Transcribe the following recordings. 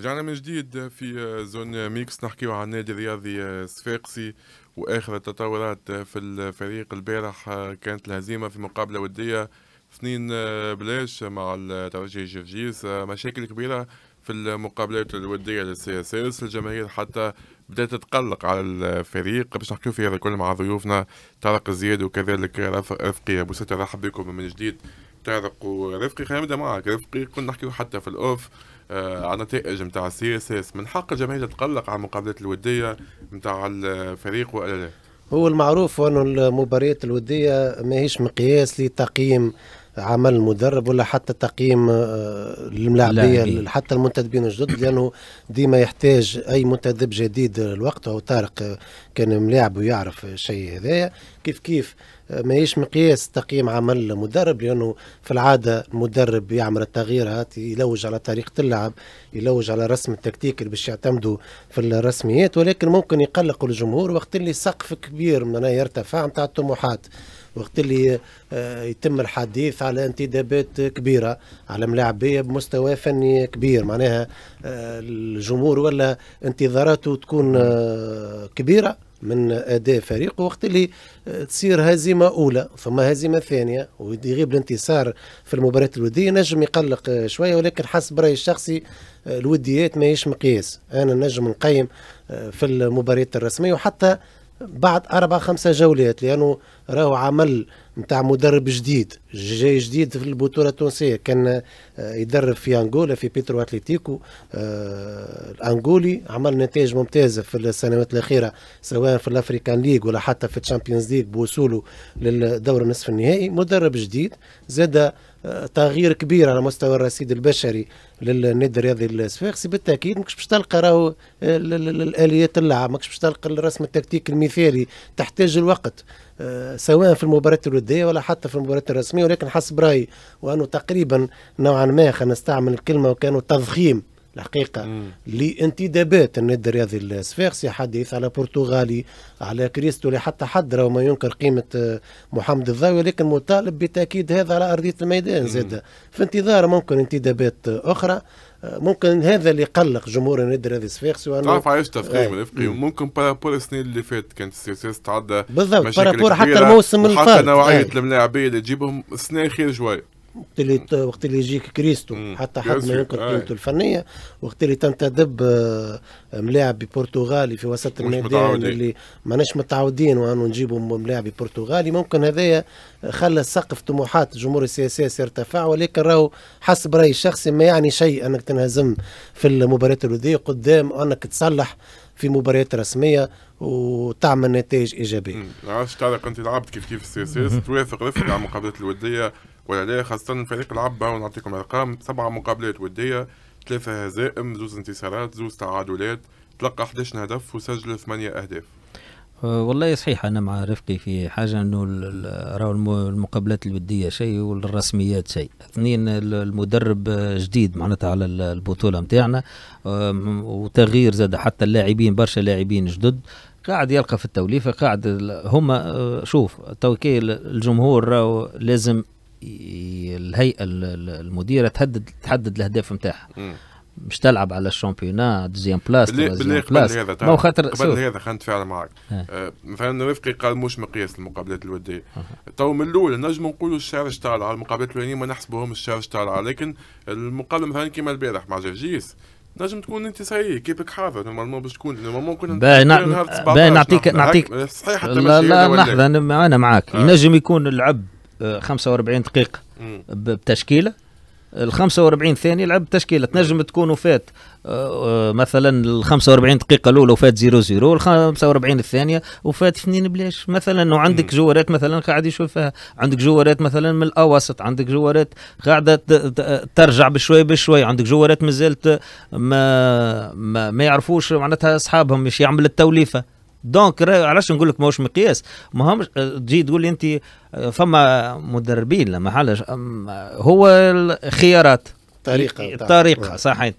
رجعنا من جديد في آه، زون ميكس نحكيو عن النادي الرياضي الصفاقسي آه، واخر التطورات في الفريق البارح آه، كانت الهزيمه في مقابله وديه اثنين بلاش مع الترجي جرجيس مشاكل كبيره في المقابلات الوديه للسي اس اس الجماهير حتى بدات تتقلق على الفريق باش نحكيو في هذا الكل مع ضيوفنا طارق الزياد وكذلك رفقي ابو ستر رحب بكم من جديد تعرق ورفقي خلينا نبدا معك رفقي كنا نحكيو حتى في الاوف آه على النتائج نتاع السي اس اس من حق الجماهير تتقلق على المقابلات الوديه نتاع الفريق والا لا؟ هو المعروف انه المباريات الوديه ماهيش مقياس لتقييم عمل المدرب ولا حتى تقييم آه، الملاعبيه حتى المنتدبين الجدد لانه ديما يحتاج اي منتدب جديد الوقت هو طارق آه، كان ملاعب ويعرف الشيء هذايا كيف كيف ماهيش مقياس تقييم عمل مدرب لانه في العاده المدرب يعمل التغييرات يلوج على طريقه اللعب يلوج على رسم التكتيك اللي باش يعتمدوا في الرسميات ولكن ممكن يقلقوا الجمهور وقت اللي سقف كبير معناها يرتفع نتاع الطموحات وقت اللي آه، يتم الحديث على انتدابات كبيرة على ملاعبية بمستوى فني كبير معناها آه، الجمهور ولا انتظاراته تكون آه، كبيرة من اداء فريقه وقت اللي آه، تصير هزيمه اولى ثم هزيمه ثانيه ويغيب الانتصار في المباراه الوديه نجم يقلق آه، شويه ولكن حسب رايي الشخصي آه، الوديات ماهيش مقياس انا نجم نقيم في المباريات الرسميه وحتى بعد أربع خمسة جولات لأنه راهو عمل نتاع مدرب جديد جاي جديد في البطولة التونسية كان آه، يدرب في أنغولا في بيترو أتليتيكو آه، الأنغولي عمل نتائج ممتازة في السنوات الأخيرة سواء في الأفريكان ليج ولا حتى في الشامبيونز ليج بوصوله للدور النصف النهائي مدرب جديد زاد تغيير كبير على مستوى الرصيد البشري للنادي الرياضي الصفاقسي بالتاكيد ماكش باش تلقى راهو الاليات اللعب ماكش باش تلقى الرسم التكتيكي المثالي تحتاج الوقت آه، سواء في المباريات الوديه ولا حتى في المباريات الرسميه ولكن حسب رايي وانه تقريبا نوعا ما خلينا نستعمل الكلمه وكانوا تضخيم الحقيقة لانتدابات النادي الرياضي الصفاقسي حديث على برتغالي على كريستو حتى حد راه ما ينكر قيمة آه، محمد الضاوي ولكن مطالب بتأكيد هذا على أرضية الميدان زادة في انتظار ممكن انتدابات أخرى آه، ممكن هذا اللي قلق جمهور النادي الرياضي الصفاقسي وانه تعرف علاش تفخيم الافقيم ممكن بارابور السنين اللي فاتت كانت السياسات تعدى بالضبط بارابور حتى الموسم الفات حتى نوعيه آه. الملاعبيه اللي تجيبهم السنه خير شويه وقت اللي وقت اللي يجيك كريستو مم. حتى حد ما ينكر قيمته الفنيه وقت اللي تنتدب آه، ملاعب برتغالي في وسط الميدان اللي ماناش متعودين وانو نجيبوا ملاعب برتغالي ممكن هذايا خلى سقف طموحات الجمهور السياسي يرتفع ولكن راهو حسب رايي الشخصي ما يعني شيء انك تنهزم في المباريات الوديه قدام انك تصلح في مباريات رسميه وتعمل نتائج ايجابيه. عرفت تعلق انت لعبت كيف كيف السياسي توافق رفقه على المقابلات الوديه والعدية خاصة فريق العبة ونعطيكم أرقام سبعة مقابلات ودية ثلاثة هزائم زوز انتصارات زوز تعادلات تلقى 11 هدف وسجل ثمانية أهداف أه، والله صحيح انا مع رفقي في حاجه انه راهو المقابلات الوديه شيء والرسميات شيء اثنين المدرب جديد معناتها على البطوله نتاعنا أه، وتغيير زاد حتى اللاعبين برشا لاعبين جدد قاعد يلقى في التوليفه قاعد هما أه، شوف توكيل الجمهور راهو لازم الهيئه المديره تهدد تحدد الاهداف نتاعها مش تلعب على الشامبيونا دوزيام بلاس باللي بلاس ما خاطر قبل هذا خلينا نتفاعل معك أه، مثلا رفقي قال مش مقياس المقابلات الوديه تو من الاول نجم نقولوا الشارج طالع المقابلات الوديه ما نحسبوهم الشارج طالع لكن المقابله مثلا كيما البارح مع جرجيس نجم تكون انت صحيح كيفك حاضر نورمالمون باش تكون نورمالمون كنا نعطيك نعطيك نعطيك لا لا لحظه انا معاك أه. نجم يكون العب 45 دقيقه بتشكيله ال 45 ثانيه يلعب تشكيله تنجم تكون فات آه، آه، مثلا ال 45 دقيقه الاولى وفات 0 0 وال 45 الثانيه وفات اثنين بلاش مثلا وعندك جوارات مثلا قاعد يشوفها عندك جوارات مثلا من الأوسط عندك جوارات قاعده ترجع بشوي بشوي عندك جوارات مازالت ما ما, ما يعرفوش معناتها اصحابهم مش يعمل التوليفه دونك علاش نقول لك ماهوش مقياس ما همش آه، تجي تقول لي انت آه، فما مدربين لما حالش آه، هو الخيارات طريقه الطريقه صحيح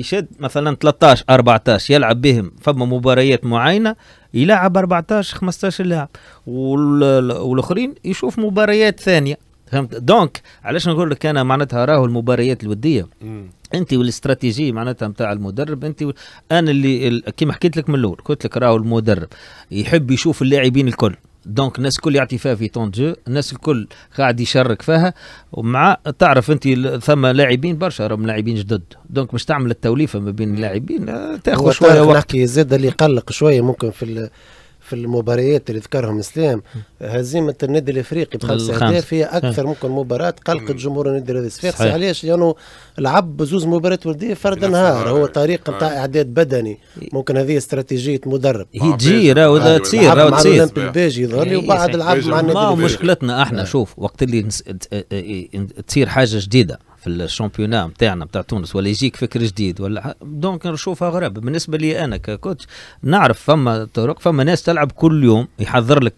يشد مثلا 13 14 يلعب بهم فما مباريات معينه يلعب 14 15 لاعب والاخرين يشوف مباريات ثانيه فهمت دونك علاش نقول لك انا معناتها راهو المباريات الوديه انت والاستراتيجيه معناتها نتاع المدرب انت و... انا اللي ال... كيما حكيت لك من الاول قلت لك راهو المدرب يحب يشوف اللاعبين الكل دونك الناس الكل يعطي فيها في طون جو الناس الكل قاعد يشارك فيها ومع تعرف انت ثم لاعبين برشا راهم لاعبين جدد دونك مش تعمل التوليفه ما بين اللاعبين آه، تاخذ شويه وقت زاد اللي يقلق شويه ممكن في في المباريات اللي ذكرهم اسلام هزيمه النادي الافريقي بخمس اهداف هي نعم. اكثر ممكن مباراه قلقت جمهور النادي الصفاقسي علاش لانه يعني لعب بزوز مباريات ورديه فرد نهار هو طريق نتاع آه. اعداد بدني ممكن هذه استراتيجيه مدرب هي آه، تجي راهو تصير راهو تصير مع الاولمبيك البيجي يظهر لي إيه، وبعد لعب مع النادي مشكلتنا احنا نعم. شوف وقت اللي تصير حاجه جديده في الشامبيونا نتاعنا نتاع تونس ولا يجيك فكر جديد ولا دونك نشوفها غريب بالنسبه لي انا ككوتش نعرف فما طرق فما ناس تلعب كل يوم يحضر لك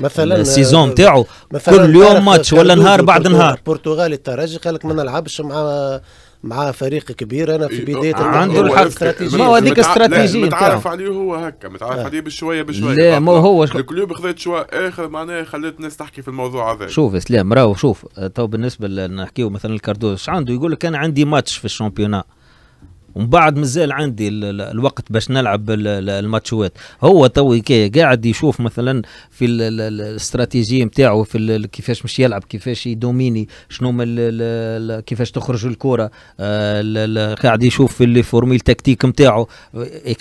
مثلا السيزون نتاعو كل يوم ماتش ولا نهار بعد نهار البرتغالي الترجي قال لك ما نلعبش مع مع فريق كبير انا في إيه، بدايه عنده الحق استراتيجيه ما هو هذيك استراتيجيه متعرف عليه هو هكا متعرف آه. عليه بشويه بشويه لا ما هو شك... الكلوب خذت شويه اخر إيه، معناها خليت الناس تحكي في الموضوع هذا شوف اسلام راهو شوف آه، تو بالنسبه نحكيو مثلا الكاردوش عنده يقول لك انا عندي ماتش في الشامبيونات ومن بعد مازال عندي الوقت باش نلعب الماتشوات هو تو قاعد يشوف مثلا في الاستراتيجيه نتاعو في كيفاش مش يلعب كيفاش يدوميني شنو كيفاش تخرج الكره آه، قاعد يشوف في لي فورميل تكتيك نتاعو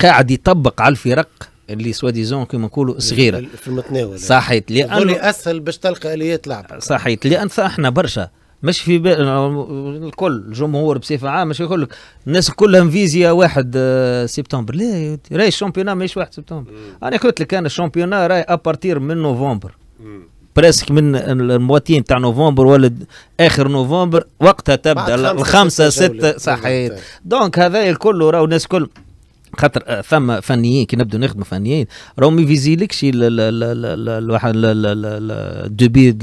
قاعد يطبق على الفرق اللي سوا ديزون كيما نقولوا صغيره في المتناول صحيت لان اسهل باش تلقى اليات لعب صحيت لان احنا برشا مش في بي... الكل الجمهور بصفه عامه مش يقول لك الناس كلها فيزيا واحد آه، سبتمبر لا راي الشامبيونا ماهيش واحد سبتمبر انا قلت لك انا الشامبيونا راي ابارتير من نوفمبر بريسك من المواتين تاع نوفمبر ولا اخر نوفمبر وقتها تبدا الخمسه سته صحيح دونك هذا الكل راهو الناس كل خاطر ثم فنيين كي نبدو نخدموا فنيين راهم يفيزيلكش الواحد دوبي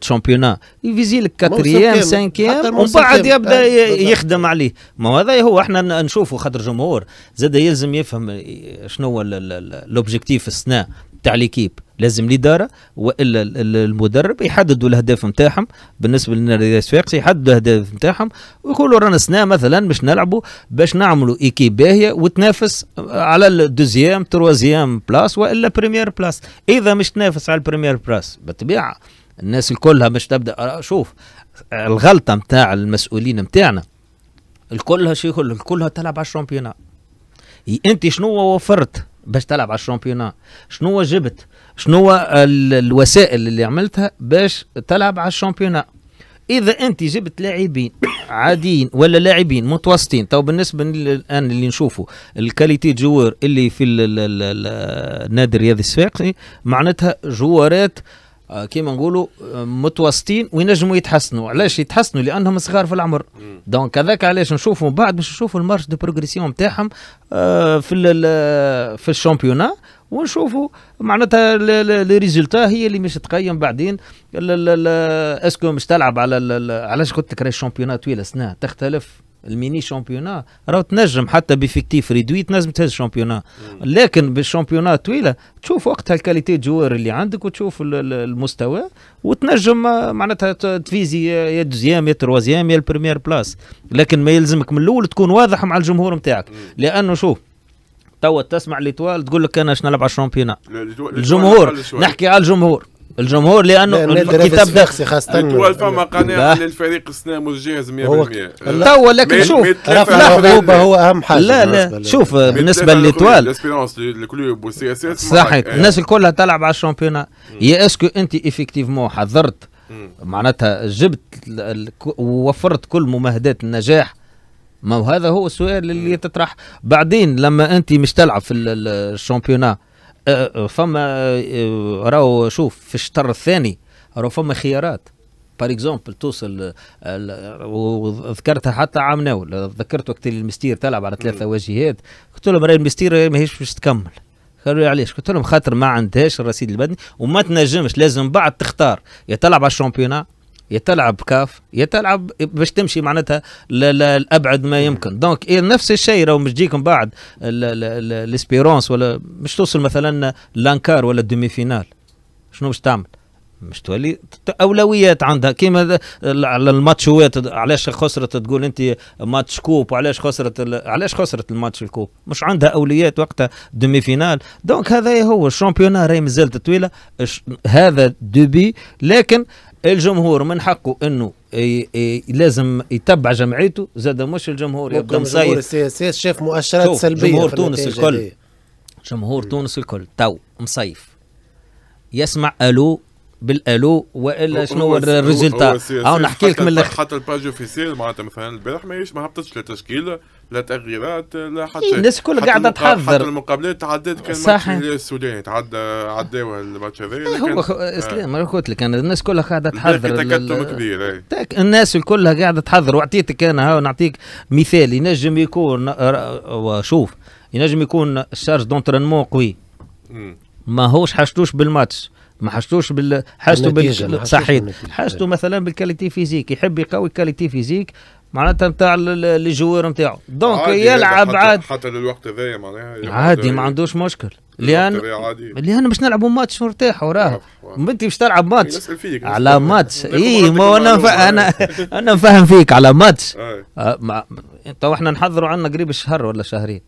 تشامبيونا يفيزيلك كاتريام سانكيام ومن بعد يبدا يخدم عليه ما هذا هو احنا نشوفوا خاطر جمهور زاد يلزم يفهم شنو هو لوبجيكتيف السنه تاع ليكيب لازم الاداره والا المدرب يحددوا الاهداف نتاعهم بالنسبه للنادي الصفاقسي يحددوا الاهداف نتاعهم ويقولوا رانا سنا مثلا باش نلعبوا باش نعملوا ايكيب باهيه وتنافس على الدوزيام تروازيام بلاس والا بريمير بلاس اذا مش تنافس على البريمير بلاس بالطبيعه الناس الكلها مش تبدا آه، شوف الغلطه نتاع المسؤولين نتاعنا الكلها شو يقول الكلها تلعب على الشامبيونات انت شنو وفرت باش تلعب على الشامبيونا شنو جبت شنو هو الوسائل اللي عملتها باش تلعب على الشامبيونا اذا انت جبت لاعبين عاديين ولا لاعبين متوسطين تو بالنسبه الان اللي نشوفه الكاليتي جوار اللي في النادي الرياضي الصفاقسي معناتها جوارات آه آه، كيما نقولوا آه، متوسطين وينجموا يتحسنوا علاش يتحسنوا لانهم صغار في العمر دونك هذاك علاش نشوفوا بعد باش نشوفوا المارش دو بروغريسيون نتاعهم آه، في في الشامبيونا ونشوفوا معناتها لي ريزولتا هي اللي مش تقيم بعدين اسكو مش تلعب على علاش قلت لك راهي الشامبيونا طويله سنه تختلف الميني شامبيونا راه تنجم حتى بفيكتيف ريدوي تنجم تهز شامبيونا لكن بالشامبيونا طويله تشوف وقتها الكاليتي جوار اللي عندك وتشوف المستوى وتنجم آه، معناتها تفيزي آه، يا دوزيام يا تروازيام يا البريمير بلاس لكن ما يلزمك من الاول تكون واضح مع الجمهور نتاعك لانه شوف توا تسمع ليتوال تقول لك انا شنو نلعب على الشامبيونا الجمهور نحكي على الجمهور الجمهور لانه الكتاب داخل خاصه هو فما قناعه للفريق السنام جاهز 100% تو لكن شوف رفع العقوبه هو اهم حاجه لا لا شوف بالنسبه للتوال صحيح إيه. الناس الكلها تلعب على الشامبيونات يا اسكو انت ايفيكتيفمون حضرت معناتها جبت ووفرت كل ممهدات النجاح ما هذا هو السؤال اللي تطرح بعدين لما انت مش تلعب في الشامبيونات أه، فما أه، راهو شوف في الشطر الثاني راهو فما خيارات بار اكزومبل توصل وذكرتها حتى عام ناول ذكرت وقت اللي المستير تلعب على ثلاثه واجهات قلت لهم راهي المستير ماهيش باش تكمل قالوا لي علاش قلت لهم خاطر ما عندهاش الرصيد البدني وما تنجمش لازم بعد تختار يا تلعب على الشامبيونان يا تلعب كاف يا تلعب باش تمشي معناتها لابعد ما يمكن دونك إيه نفس الشيء لو مش تجيك من بعد الاسبيرونس ولا مش توصل مثلا لانكار ولا الدومي فينال شنو باش تعمل؟ مش تولي اولويات عندها كيما على الماتشوات علاش خسرت تقول انت ماتش كوب وعلاش خسرت علاش خسرت الماتش الكوب مش عندها اولويات وقتها دومي فينال دونك هذا هو الشامبيونان راهي مازالت طويله هذا دوبي لكن الجمهور من حقه انه لازم يتبع جمعيته زاد مش الجمهور يبدا مصير الجمهور شاف مؤشرات سلبيه جمهور تونس الكل جمهور تونس الكل تو مصيف يسمع الو بالالو والا شنو هو الريزلتا هاو آه، نحكي لك من الاخر حتى الباج اوفيسيال معناتها مثلا البارح ما هبطتش لا تشكيله لا تغييرات لا إيه، حتى الناس كلها قاعده تحضر حتى المقابلات تعدات كان صح السودان تعدى عداوا الماتش هذا إيه، هو آه. اسلام انا قلت لك انا الناس كلها قاعده تحضر تكتم كبير إيه. الناس كلها قاعده تحضر وعطيتك انا نعطيك مثال ينجم يكون آه، آه، شوف ينجم يكون الشارج دونترينمون قوي ما هوش حشتوش بالماتش ما حشتوش بال حشتو بال صحيح حاشته مثلا بالكاليتي فيزيك يحب يقوي الكاليتي فيزيك معناتها نتاع الجوار نتاعو دونك يلعب عاد عادي حتى للوقت هذايا معناها عادي ما إيه. عندوش مشكل لان إيه، لان باش نلعبوا ماتش مرتاح وراه انت باش تلعب ماتش على ماتش إيه، اي ما انا انا انا نفهم فيك على ماتش آه، تو احنا نحضروا عندنا قريب الشهر ولا شهرين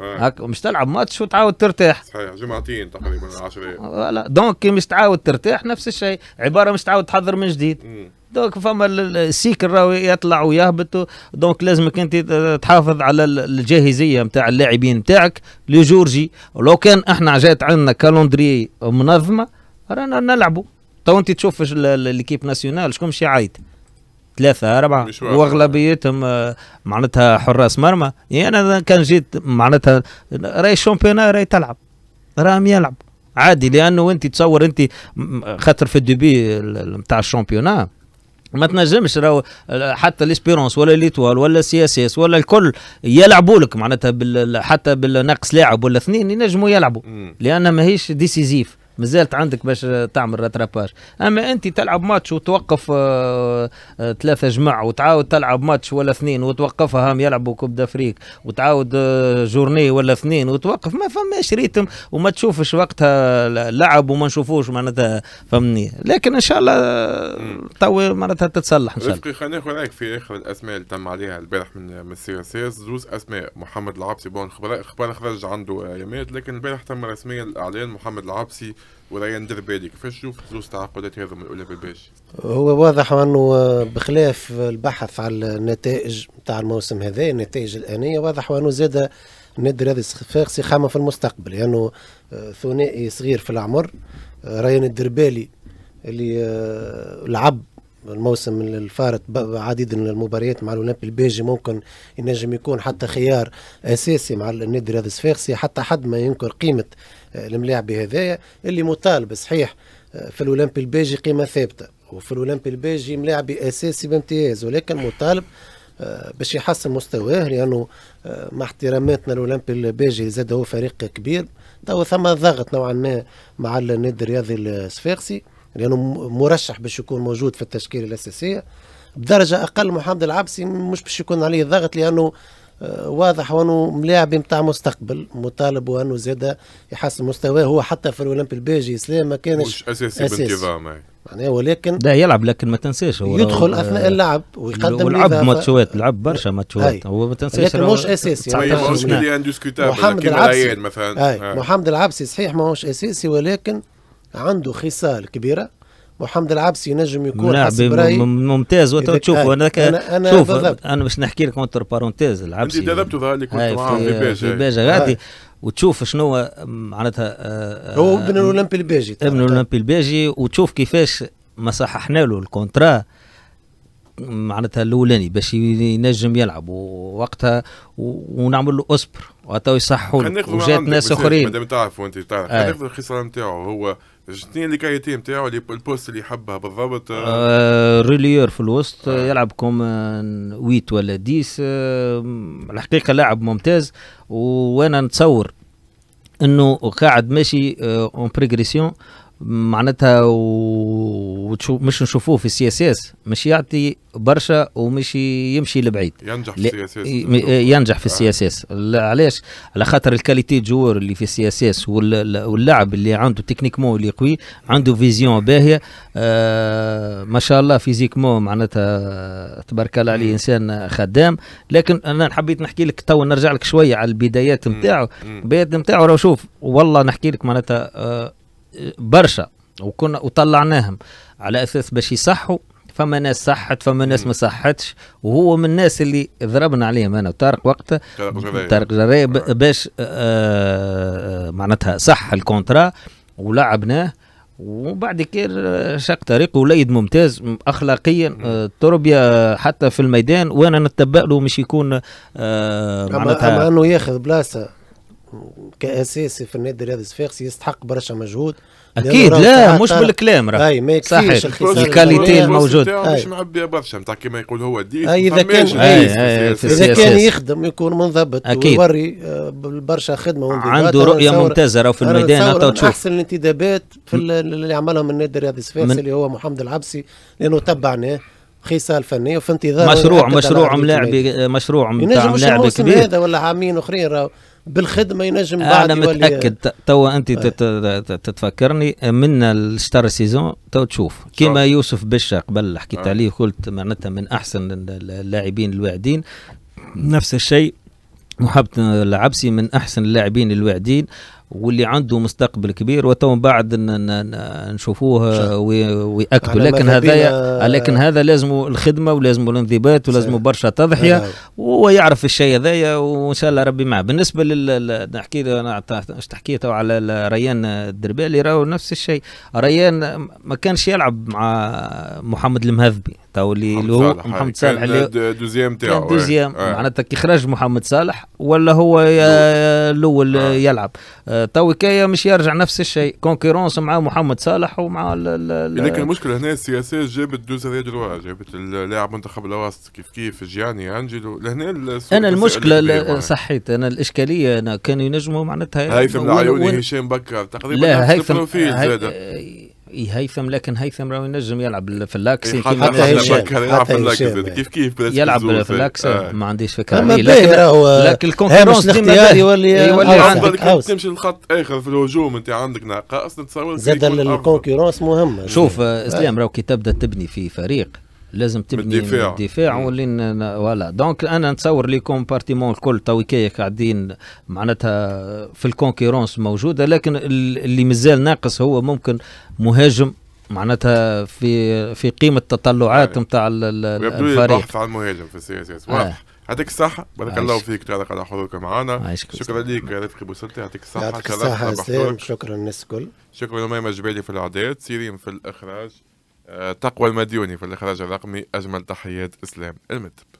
هاك مش تلعب ماتش وتعاود ترتاح صحيح جمعتين تقريبا 10 دونك مش تعاود ترتاح نفس الشيء عباره مش تعاود تحضر من جديد دونك فما السيكل راهو يطلع ويهبط دونك لازمك انت تحافظ على الجاهزيه نتاع اللاعبين نتاعك لجورجي لو كان احنا جات عندنا كالوندري منظمه رانا نلعبوا تو انت تشوف ليكيب ناسيونال شكون مش يعيط ثلاثة أربعة وأغلبيتهم آه، معناتها حراس مرمى يعني أنا كان جيت معناتها راي الشامبيونا راي تلعب راهم يلعب عادي لأنه أنت تصور أنت خاطر في الدوبي نتاع الشامبيونا ما تنجمش راهو حتى ليسبيرونس ولا ليتوال ولا سي اس اس ولا الكل يلعبوا لك معناتها بال... حتى بالنقص لاعب ولا اثنين ينجموا يلعبوا لان ماهيش ديسيزيف مازالت عندك باش تعمل راتراباج اما انت تلعب ماتش وتوقف آه، آه، ثلاثه جمع وتعاود تلعب ماتش ولا اثنين وتوقفها هم يلعبوا كوب دافريك وتعاود آه، جورني ولا اثنين وتوقف ما فماش ريتم وما تشوفش وقتها لعب وما نشوفوش معناتها فهمني لكن ان شاء الله تو معناتها تتصلح ان شاء الله خلينا ناخذ رايك في اخر الاسماء اللي تم عليها البارح من من السي اس اس زوز اسماء محمد العبسي بون خبر خبر خرج عنده يمات لكن البارح تم رسميا الاعلان محمد العبسي وريان دربالي كيفاش تشوف زوز تعاقدات من الاولى بالباش؟ هو واضح انه بخلاف البحث على النتائج نتاع الموسم هذا النتائج الانيه واضح انه زاد النادي هذا فاقسي خامه في المستقبل لانه يعني ثنائي صغير في العمر آه، ريان الدربالي اللي آه، لعب الموسم الفارط عديد من المباريات مع الاولمبي البيجي ممكن ينجم يكون حتى خيار اساسي مع النادي رياض حتى حد ما ينكر قيمه الملاعب هذايا اللي مطالب صحيح آه، في الاولمبي الباجي قيمه ثابته وفي الاولمبي الباجي ملاعب اساسي بامتياز ولكن مطالب آه، باش يحسن مستواه لانه آه، مع احتراماتنا الاولمبي الباجي زاد هو فريق كبير تو ثم ضغط نوعا ما مع النادي الرياضي الصفاقسي لانه مرشح باش يكون موجود في التشكيله الاساسيه بدرجه اقل محمد العبسي مش باش يكون عليه ضغط لانه واضح وانه ملاعب نتاع مستقبل مطالب وانه زاد يحسن مستواه هو حتى في الاولمبي البيجي اسلام ما كانش اساسي, أساسي. بانتظام معناها ولكن ده يلعب لكن ما تنساش هو يدخل اثناء اللعب ويقدم ولعب ماتشات لعب برشا ماتشات هو ما تنساش لكن مش اساسي طيب، ماهوش محمد العبسي مثلا آه. محمد العبسي صحيح ماهوش اساسي ولكن عنده خصال كبيره محمد العبسي نجم يكون لاعب ممتاز وتو تشوف انا انا شوف انا باش نحكي لك اونتر بارونتيز العبسي انت ذبته ظهر لي كنت معاه في باجه في باجه غادي وتشوف شنو معناتها آه، هو آه، ابن الاولمبي الباجي ابن الاولمبي الباجي وتشوف كيفاش ما صححنا له الكونترا معناتها الاولاني باش ينجم يلعب ووقتها ونعمل له اصبر وتو يصحوا وجات ناس اخرين مادام تعرف وانت تعرف آه. خلينا الخساره نتاعو هو شنو اللي كايتي نتاعو اللي البوست اللي يحبها بالضبط آه ريليور في الوسط آه. يلعب كوم 8 ولا 10 آه الحقيقه لاعب ممتاز وانا نتصور انه قاعد ماشي اون آه، بريغريسيون معناتها وتشوف مش نشوفوه في السي اس اس مش يعطي برشا ومش يمشي لبعيد ينجح في السي اس اس ينجح في السي اس اس علاش على خاطر الكاليتي جوور اللي في السي اس اس واللاعب اللي عنده تكنيكمون اللي قوي عنده فيزيون باهيه آه ما شاء الله فيزيكمون معناتها تبارك الله عليه انسان خدام لكن انا حبيت نحكي لك تو نرجع لك شويه على البدايات نتاعو البدايات نتاعو راه شوف والله نحكي لك معناتها آه برشا وكنا وطلعناهم على اساس باش يصحوا فما ناس صحت فما ناس ما صحتش وهو من الناس اللي ضربنا عليهم انا وطارق وقتها طارق جراي آه. باش آه، آه، معناتها صح الكونترا ولعبناه وبعد كير شق طريق وليد ممتاز اخلاقيا تربيه حتى في الميدان وانا نتبع له مش يكون معناتها اما انه ياخذ بلاصه كاساسي في النادي الرياضي الصفاقسي يستحق برشا مجهود اكيد لا مش بالكلام راه اي ما يكفيش الكاليتي الموجود مش معبيه برشا نتاع كيما يقول هو دي أي اذا كان اذا كان يخدم يكون منضبط اكيد ويوري آه، برشا خدمه وانضباط عنده رؤيه ممتازه راه في الميدان حتى تشوف احسن الانتدابات في اللي عملهم النادي الرياضي الصفاقسي اللي هو محمد العبسي لانه تبعناه خصال فنيه وفي انتظار مشروع مشروع ملاعب مشروع نتاع ملاعب كبير هذا ولا عامين اخرين راهو بالخدمه ينجم بعد انا متاكد تو انت تتفكرني من الشتر سيزون تو تشوف كيما يوسف بشا قبل حكيت آه. عليه قلت معناتها من احسن اللاعبين الواعدين نفس الشيء محمد العبسي من احسن اللاعبين الواعدين واللي عنده مستقبل كبير وتو بعد نشوفوه وياكدوا لكن هذا لكن هذا لازم الخدمه ولازم الانضباط ولازم برشا تضحيه وهو يعرف الشيء هذايا وان شاء الله ربي معه بالنسبه لل نحكي انا تحكي على ريان الدربالي راهو نفس الشيء ريان ما كانش يلعب مع محمد المهذبي تو اللي هو محمد صالح اللي دوزيام تاعو دوزيام إيه. إيه. معناتها كي خرج محمد صالح ولا هو الاول آه. يلعب آه، توكايا مش يرجع نفس الشيء كونكورونس مع محمد صالح ومع لكن المشكله هنا السياسات جابت دوز هذيا دلوا جابت اللاعب منتخب الوسط كيف كيف جياني انجلو لهنا انا المشكله صحيت انا الاشكاليه انا كانوا ينجموا معناتها هيثم العيوني هشام بكر تقريبا لا هيثم البروفيل زاده آه، هيثم لكن هيثم راه ينجم يلعب في اللاكس حتى هشام يلعب في اللاكس كيف كيف يلعب في اللاكس آه. ما عنديش فكره اما لكن راهو لكن آه، الكونفرنس ديما يولي يولي آه، عندك تمشي للخط اخر في الهجوم انت عندك ناقص تتصور زاد الكونكورونس مهمه شوف اسلام راهو كي تبدا تبني في فريق لازم تبني الدفاع الدفاع ولين فوالا دونك انا نتصور لي كومبارتيمون الكل تو قاعدين معناتها في الكونكيرونس موجوده لكن اللي مازال ناقص هو ممكن مهاجم معناتها في في قيمه التطلعات نتاع الفريق يبدو عن المهاجم في السياسة واضح يعطيك آه. الصحة بارك الله فيك على حضورك معنا شكرا لك رفيقي بوسلتي يعطيك الصحة يعطيك الصحة شكرا للناس الكل شكرا لميمة جبالي في الإعداد سيرين في الإخراج تقوى المديوني في الإخراج الرقمي أجمل تحيات إسلام المد